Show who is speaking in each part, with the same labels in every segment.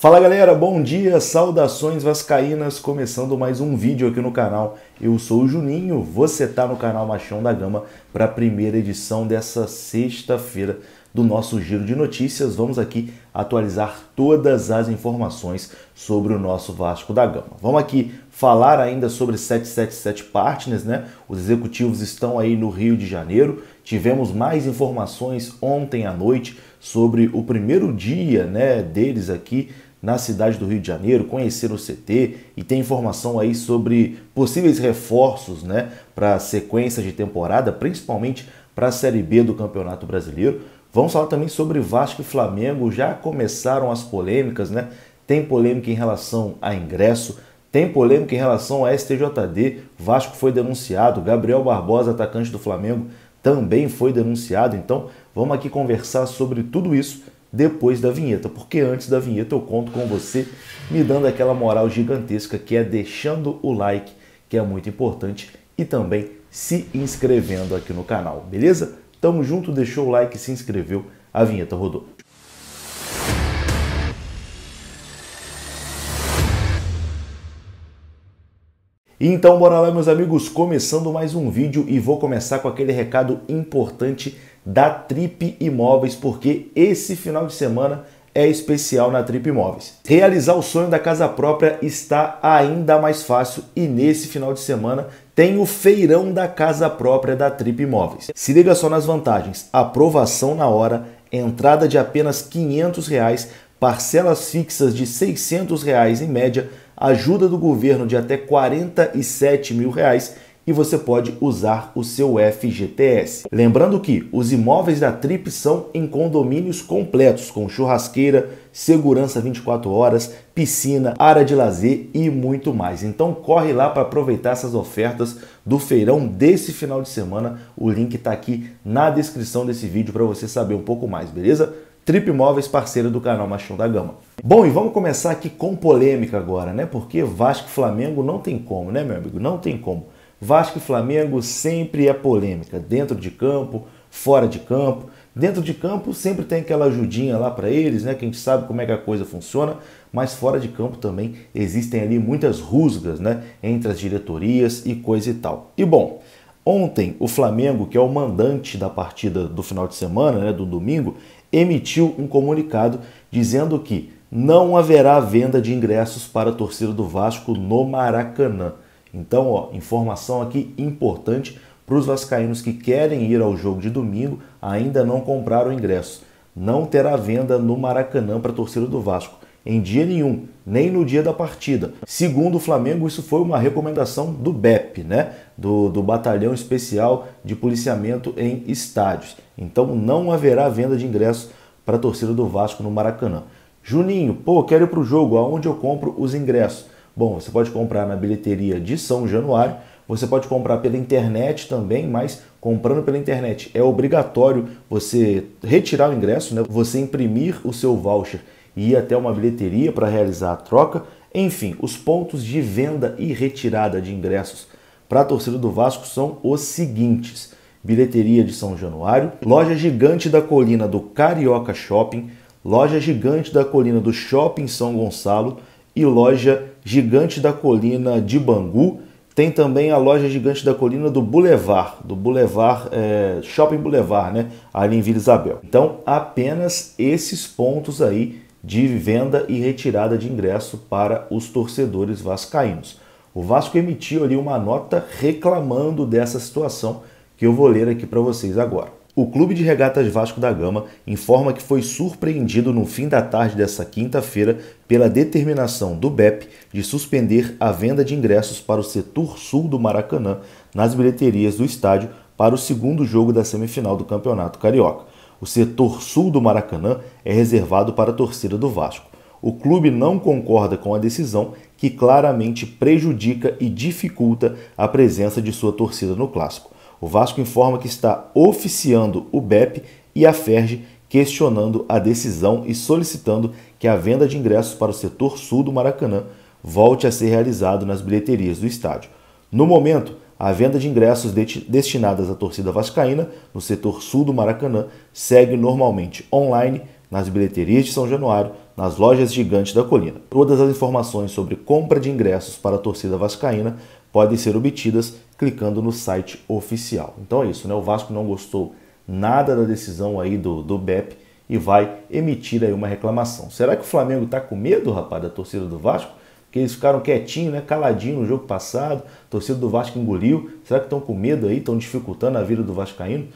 Speaker 1: Fala galera, bom dia, saudações vascaínas, começando mais um vídeo aqui no canal. Eu sou o Juninho, você tá no canal Machão da Gama para a primeira edição dessa sexta-feira do nosso giro de notícias. Vamos aqui atualizar todas as informações sobre o nosso Vasco da Gama. Vamos aqui falar ainda sobre 777 Partners, né? Os executivos estão aí no Rio de Janeiro. Tivemos mais informações ontem à noite sobre o primeiro dia, né, deles aqui na cidade do Rio de Janeiro, conhecer o CT e tem informação aí sobre possíveis reforços né, para sequências de temporada, principalmente para a Série B do Campeonato Brasileiro. Vamos falar também sobre Vasco e Flamengo, já começaram as polêmicas, né? Tem polêmica em relação a ingresso, tem polêmica em relação a STJD, Vasco foi denunciado, Gabriel Barbosa, atacante do Flamengo, também foi denunciado. Então, vamos aqui conversar sobre tudo isso depois da vinheta, porque antes da vinheta eu conto com você me dando aquela moral gigantesca que é deixando o like, que é muito importante, e também se inscrevendo aqui no canal, beleza? Tamo junto, deixou o like, se inscreveu, a vinheta rodou. E então bora lá meus amigos, começando mais um vídeo e vou começar com aquele recado importante da Trip Imóveis, porque esse final de semana é especial na Trip Imóveis. Realizar o sonho da casa própria está ainda mais fácil e nesse final de semana tem o feirão da casa própria da Trip Imóveis. Se liga só nas vantagens: aprovação na hora, entrada de apenas R$ 500, reais, parcelas fixas de R$ 600 reais em média, ajuda do governo de até R$ 47 mil reais e você pode usar o seu FGTS. Lembrando que os imóveis da Trip são em condomínios completos, com churrasqueira, segurança 24 horas, piscina, área de lazer e muito mais. Então corre lá para aproveitar essas ofertas do feirão desse final de semana. O link está aqui na descrição desse vídeo para você saber um pouco mais, beleza? Trip Imóveis parceiro do canal Machão da Gama. Bom, e vamos começar aqui com polêmica agora, né? Porque Vasco e Flamengo não tem como, né, meu amigo? Não tem como. Vasco e Flamengo sempre é polêmica, dentro de campo, fora de campo. Dentro de campo sempre tem aquela ajudinha lá para eles, né? Que a gente sabe como é que a coisa funciona, mas fora de campo também existem ali muitas rusgas, né? Entre as diretorias e coisa e tal. E bom, ontem o Flamengo, que é o mandante da partida do final de semana, né? Do domingo, emitiu um comunicado dizendo que não haverá venda de ingressos para a torcida do Vasco no Maracanã. Então, ó, informação aqui importante para os vascaínos que querem ir ao jogo de domingo, ainda não compraram ingresso. Não terá venda no Maracanã para a torcida do Vasco em dia nenhum, nem no dia da partida. Segundo o Flamengo, isso foi uma recomendação do BEP, né? do, do Batalhão Especial de Policiamento em Estádios. Então não haverá venda de ingressos para a torcida do Vasco no Maracanã. Juninho, pô, quero ir para o jogo, aonde eu compro os ingressos? Bom, você pode comprar na bilheteria de São Januário, você pode comprar pela internet também, mas comprando pela internet é obrigatório você retirar o ingresso, né? você imprimir o seu voucher e ir até uma bilheteria para realizar a troca. Enfim, os pontos de venda e retirada de ingressos para a torcida do Vasco são os seguintes: Bilheteria de São Januário, Loja Gigante da Colina do Carioca Shopping, Loja Gigante da Colina do Shopping São Gonçalo, e loja Gigante da Colina de Bangu. Tem também a loja Gigante da Colina do Boulevard, do Boulevard, é, Shopping Boulevard, né? Ali em Vila Isabel. Então, apenas esses pontos aí de venda e retirada de ingresso para os torcedores vascaínos. O Vasco emitiu ali uma nota reclamando dessa situação que eu vou ler aqui para vocês agora. O Clube de Regatas Vasco da Gama informa que foi surpreendido no fim da tarde dessa quinta-feira pela determinação do BEP de suspender a venda de ingressos para o setor sul do Maracanã nas bilheterias do estádio para o segundo jogo da semifinal do Campeonato Carioca. O setor sul do Maracanã é reservado para a torcida do Vasco. O clube não concorda com a decisão, que claramente prejudica e dificulta a presença de sua torcida no clássico. O Vasco informa que está oficiando o BEP e a FERJ questionando a decisão e solicitando que a venda de ingressos para o setor sul do Maracanã volte a ser realizado nas bilheterias do estádio. No momento, a venda de ingressos destinadas à torcida vascaína no setor sul do Maracanã segue normalmente online nas bilheterias de São Januário, nas lojas gigantes da colina. Todas as informações sobre compra de ingressos para a torcida vascaína podem ser obtidas clicando no site oficial. Então é isso, né? O Vasco não gostou nada da decisão aí do, do BEP e vai emitir aí uma reclamação. Será que o Flamengo está com medo, rapaz, da torcida do Vasco? Porque eles ficaram quietinho, né? Caladinho no jogo passado, a torcida do Vasco engoliu. Será que estão com medo aí? Estão dificultando a vida do Vascaíno?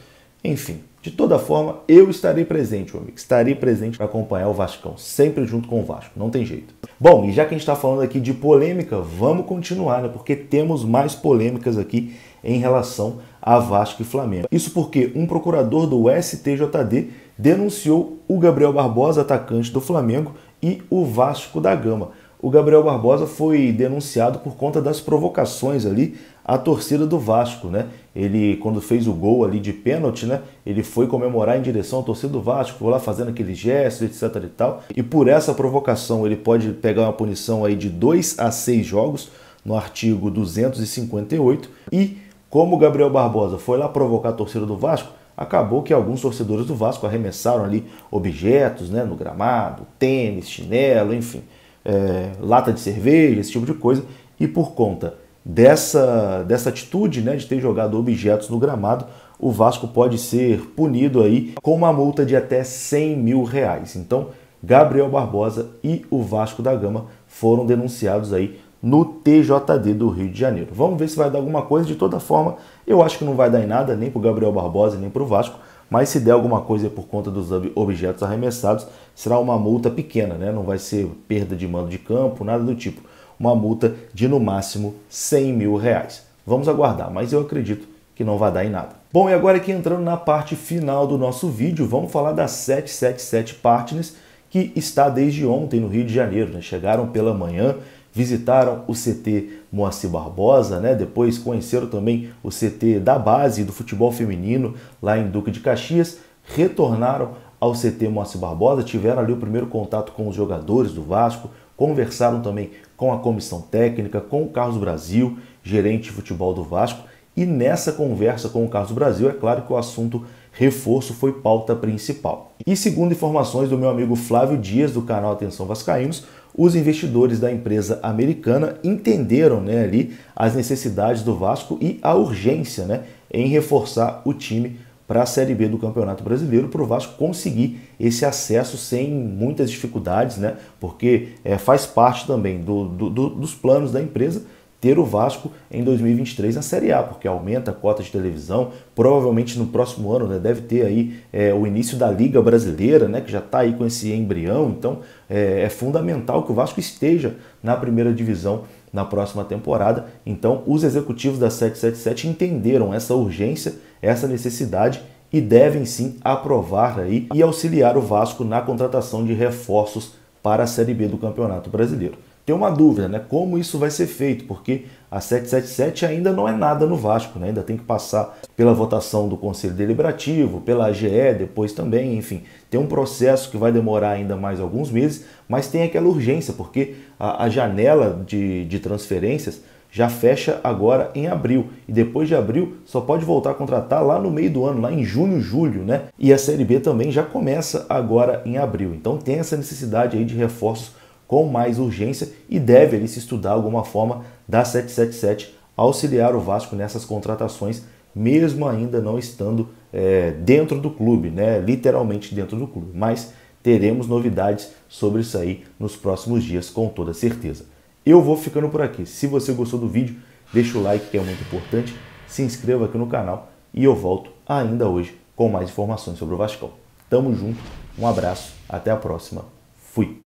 Speaker 1: Enfim, de toda forma, eu estarei presente, meu amigo. Estarei presente para acompanhar o Vascão, sempre junto com o Vasco, não tem jeito. Bom, e já que a gente está falando aqui de polêmica, vamos continuar, né? Porque temos mais polêmicas aqui em relação a Vasco e Flamengo. Isso porque um procurador do STJD denunciou o Gabriel Barbosa, atacante do Flamengo, e o Vasco da Gama o Gabriel Barbosa foi denunciado por conta das provocações ali à torcida do Vasco, né? Ele, quando fez o gol ali de pênalti, né? Ele foi comemorar em direção à torcida do Vasco, foi lá fazendo aquele gesto, etc e tal. E por essa provocação ele pode pegar uma punição aí de 2 a 6 jogos no artigo 258 e como o Gabriel Barbosa foi lá provocar a torcida do Vasco, acabou que alguns torcedores do Vasco arremessaram ali objetos né, no gramado, tênis, chinelo, enfim é, lata de cerveja, esse tipo de coisa. E por conta dessa, dessa atitude né, de ter jogado objetos no gramado, o Vasco pode ser punido aí com uma multa de até 100 mil reais. Então, Gabriel Barbosa e o Vasco da Gama foram denunciados aí no TJD do Rio de Janeiro. Vamos ver se vai dar alguma coisa. De toda forma, eu acho que não vai dar em nada, nem para o Gabriel Barbosa, nem para o Vasco, mas se der alguma coisa por conta dos objetos arremessados, será uma multa pequena, né? Não vai ser perda de mando de campo, nada do tipo. Uma multa de no máximo 100 mil reais. Vamos aguardar, mas eu acredito que não vai dar em nada. Bom, e agora aqui entrando na parte final do nosso vídeo, vamos falar da 777 Partners, que está desde ontem no Rio de Janeiro. Né? Chegaram pela manhã, visitaram o CT Moacir Barbosa, né? depois conheceram também o CT da base do futebol feminino lá em Duque de Caxias, retornaram ao CT Moacir Barbosa, tiveram ali o primeiro contato com os jogadores do Vasco, conversaram também com a comissão técnica, com o Carlos Brasil, gerente de futebol do Vasco, e nessa conversa com o Carlos Brasil, é claro que o assunto reforço foi pauta principal. E segundo informações do meu amigo Flávio Dias, do canal Atenção Vascaínos, os investidores da empresa americana entenderam né, ali as necessidades do Vasco e a urgência né, em reforçar o time para a Série B do Campeonato Brasileiro, para o Vasco conseguir esse acesso sem muitas dificuldades, né? porque é, faz parte também do, do, do, dos planos da empresa ter o Vasco em 2023 na Série A, porque aumenta a cota de televisão, provavelmente no próximo ano né, deve ter aí é, o início da Liga Brasileira, né, que já está aí com esse embrião, então é, é fundamental que o Vasco esteja na primeira divisão na próxima temporada. Então, os executivos da 777 entenderam essa urgência, essa necessidade e devem sim aprovar aí e auxiliar o Vasco na contratação de reforços para a Série B do Campeonato Brasileiro tem uma dúvida, né? Como isso vai ser feito? Porque a 777 ainda não é nada no Vasco, né? Ainda tem que passar pela votação do Conselho Deliberativo, pela AGE, depois também, enfim. Tem um processo que vai demorar ainda mais alguns meses, mas tem aquela urgência, porque a, a janela de, de transferências já fecha agora em abril. E depois de abril só pode voltar a contratar lá no meio do ano, lá em junho, julho, né? E a Série B também já começa agora em abril. Então tem essa necessidade aí de reforços com mais urgência e deve ali, se estudar alguma forma da 777 auxiliar o Vasco nessas contratações, mesmo ainda não estando é, dentro do clube, né? literalmente dentro do clube. Mas teremos novidades sobre isso aí nos próximos dias, com toda certeza. Eu vou ficando por aqui. Se você gostou do vídeo, deixa o like que é muito importante, se inscreva aqui no canal e eu volto ainda hoje com mais informações sobre o Vasco. Tamo junto, um abraço, até a próxima. Fui!